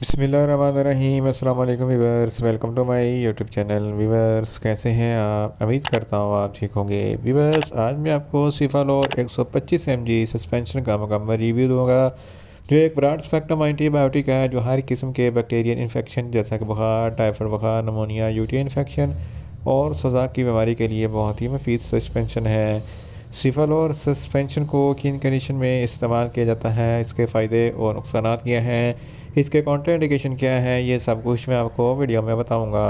बसमीम अल्लाम viewers welcome to my YouTube channel viewers कैसे हैं आप उम्मीद करता हूँ आप ठीक होंगे वीवर्स आज मैं आपको एक सौ पच्चीस एम जी सस्पेंशन का मुकम्मल रिव्यू दूंगा जो एक ब्राड स्पेक्ट्रम एंटीबायोटिक है जो हर किस्म के बैक्टीरियल इन्फेक्शन जैसा कि बुखार टाइफाइड बुखार नमोनिया यूटी इन्फेक्शन और सजा की बीमारी के लिए बहुत ही मफीद सस्पेंशन है सिफल और सस्पेंशन को किन कंडीशन में इस्तेमाल किया जाता है इसके फ़ायदे और नुकसान क्या हैं इसके कॉन्ट्राइंडेशन क्या है ये सब कुछ मैं आपको वीडियो में बताऊँगा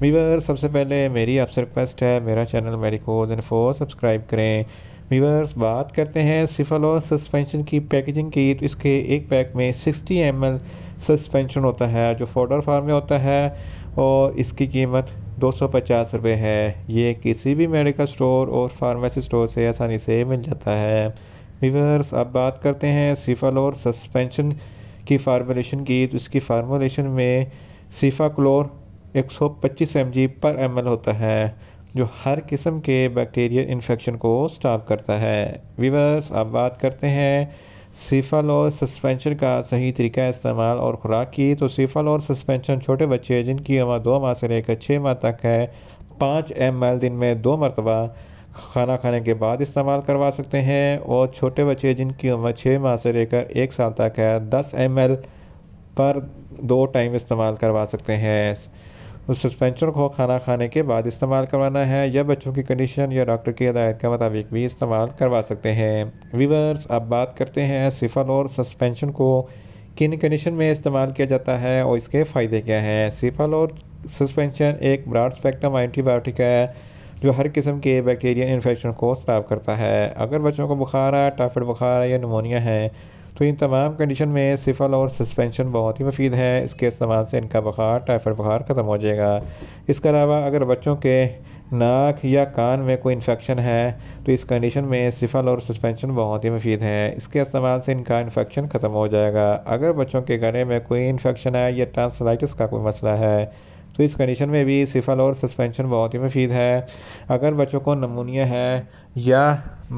वीवर सबसे पहले मेरी आपसे रिक्वेस्ट है मेरा चैनल मेडिकोज फोर सब्सक्राइब करें वीवर्स बात करते हैं सिफल और सस्पेंशन की पैकेजिंग की तो इसके एक पैक में 60 एम सस्पेंशन होता है जो फोडर फार्म में होता है और इसकी कीमत दो सौ पचास रुपये है ये किसी भी मेडिकल स्टोर और फार्मेसी स्टोर से आसानी से मिल जाता है वीवर्स अब बात करते हैं सिफ़ालोर सस्पेंशन की फार्मोलेशन की तो इसकी फार्मोलेशन में सिफा क्लोर 125 सौ पर एम होता है जो हर किस्म के बैक्टीरियल इन्फेक्शन को स्टॉप करता है वीवर्स अब बात करते हैं सिफ़ल और सस्पेंशन का सही तरीका इस्तेमाल और खुराक की तो सिफल और सस्पेंशन छोटे बच्चे जिनकी उम्र दो माह से लेकर छः माह तक है पाँच एम दिन में दो मरतबा खाना खाने के बाद इस्तेमाल करवा सकते हैं और छोटे बच्चे जिनकी उम्र छः माह से लेकर एक साल तक है दस एम पर दो टाइम इस्तेमाल करवा सकते हैं उस सस्पेंशन को खाना खाने के बाद इस्तेमाल करवाना है या बच्चों की कंडीशन या डॉक्टर की हदायत के मुताबिक भी इस्तेमाल करवा सकते हैं वीवर्स अब बात करते हैं सिफल और सस्पेंशन को किन कंडीशन में इस्तेमाल किया जाता है और इसके फ़ायदे क्या हैं सिफल और सस्पेंशन एक ब्रॉड स्पेक्ट्रम एंटीबायोटिक है जो हर किस्म के बैक्टीरिया इन्फेक्शन को स्टाफ करता है अगर बच्चों को बुखार है टाइफाइड बुखार है या निमोनिया है तो इन तमाम कंडीशन में सिफल और सस्पेंशन बहुत ही मुफीद है इसके इस्तेमाल से इनका बुखार टाइफाइड बुखार ख़त्म हो जाएगा इसके अलावा अगर बच्चों के नाक या कान में कोई इन्फेक्शन है तो इस कंडीशन में सिफल और सस्पेंशन बहुत ही मुफीद है इसके इस्तेमाल से इनका इन्फेक्शन ख़त्म हो जाएगा अगर बच्चों के गले में कोई इन्फेक्शन है या ट्रांसलाइटिस का कोई मसला है तो इस कंडीशन में भी सिफल और सस्पेंशन बहुत ही मुफीद है अगर बच्चों को नमूनिया है या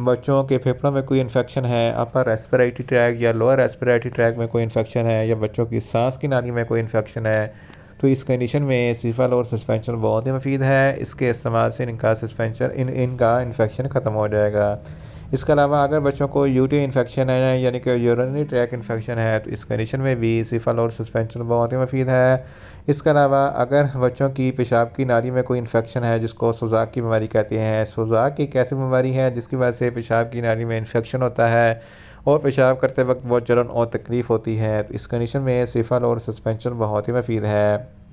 बच्चों के फेफड़ों में कोई इन्फेक्शन है अपर रेस्पिरेटरी ट्रैक या लोअर रेस्पिरेटरी ट्रैक में कोई इन्फेक्शन है या बच्चों की सांस की नाली में कोई इन्फेक्शन है तो इस कंडीशन में सिफल और सस्पेंशन बहुत ही मफीद है इसके इस्तेमाल से इनका सस्पेंशन इन इनका इन्फेक्शन ख़त्म हो जाएगा इसके अलावा अगर बच्चों को यूटी इन्फेक्शन है यानी कि यूरनी ट्रैक इन्फेक्शन है तो इस कंडीशन में भी सिफल और सस्पेंशन बहुत ही मुफीद है इसके अलावा अगर बच्चों की पेशाब की नाली में कोई इन्फेक्शन है जिसको सुजाक की बीमारी कहते हैं सुजाक एक ऐसी बीमारी है जिसकी वजह से पेशाब की नाली में इन्फेक्शन होता है और पेशाब करते वक्त बहुत जलन और तकलीफ़ होती है तो इस कंडीशन में सिफल और सस्पेंशन बहुत ही मुफीद है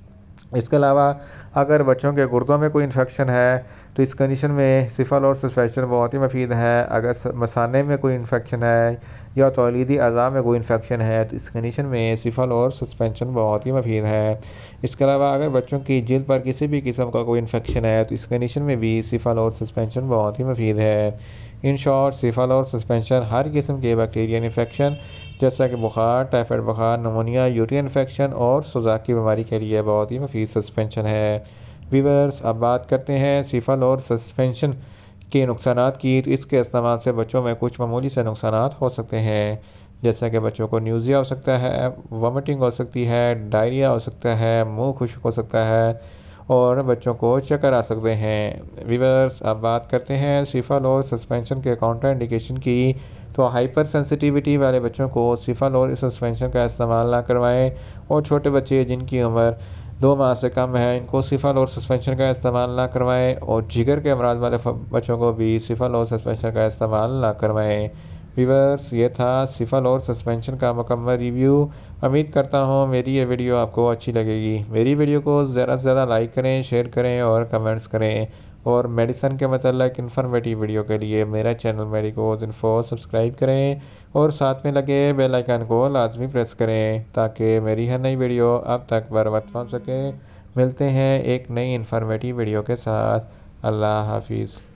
इसके अलावा अगर बच्चों के गुर्दों में कोई इन्फेक्शन है तो इस कंडीशन में सिफल और सस्पेशन बहुत ही मफीद है अगर मसाने में कोई इन्फेक्शन है या तोलीदी अज़ा में कोई इन्फेक्शन है तो इस कंडीशन में सिफल और सस्पेंशन बहुत ही मफीद है इसके अलावा अगर बच्चों की जिल पर किसी भी किस्म का कोई इन्फेक्शन है तो इस कंडीशन में भी सिफल और सस्पेंशन बहुत ही मफीद है इन शॉर्ट सिफल और सस्पेंशन हर किस्म के बैक्टीरिया इन्फेक्शन जैसा कि बुखार टाइफाइड बुखार नमोनिया यूरिन इन्फेक्शन और सजा की बीमारी के लिए बहुत ही मफीद सस्पेंशन है वीवर्स अब बात करते हैं सिफल और सस्पेंशन के नुकसान की तो इसके इस्तेमाल से बच्चों में कुछ मामूली से नुकसान हो सकते हैं जैसा कि बच्चों को न्यूज़िया हो सकता है वॉमिटिंग हो सकती है डायरिया हो सकता है मुंह खुश्क हो सकता है और बच्चों को चक्कर आ सकते हैं वीवर्स अब बात करते हैं सिफल और सस्पेंशन के काउंटर इंडिकेशन की तो हाइपर सेंसिटिविटी वाले बच्चों को सिफल और सस्पेंशन का इस्तेमाल ना करवाएं और छोटे बच्चे जिनकी उम्र दो माह से कम है इनको सिफल और सस्पेंशन का इस्तेमाल ना करवाएं और जिगर के अमराज वाले बच्चों को भी सिफल और सस्पेंशन का इस्तेमाल ना करवाएं वीवर्स ये था सिफल और सस्पेंशन का मकम्मल रिव्यू उम्मीद करता हूँ मेरी ये वीडियो आपको अच्छी लगेगी मेरी वीडियो को ज़्यादा से ज़्यादा लाइक करें शेयर करें और कमेंट्स करें और मेडिसन के मतलब इन्फॉर्मेटिव वीडियो के लिए मेरा चैनल मेडिकोज इन्फो सब्सक्राइब करें और साथ में लगे बेल आइकन को लाजमी प्रेस करें ताकि मेरी हर नई वीडियो अब तक बर वक्त पहुँच सके मिलते हैं एक नई इन्फॉर्मेटिव वीडियो के साथ अल्लाह हाफिज़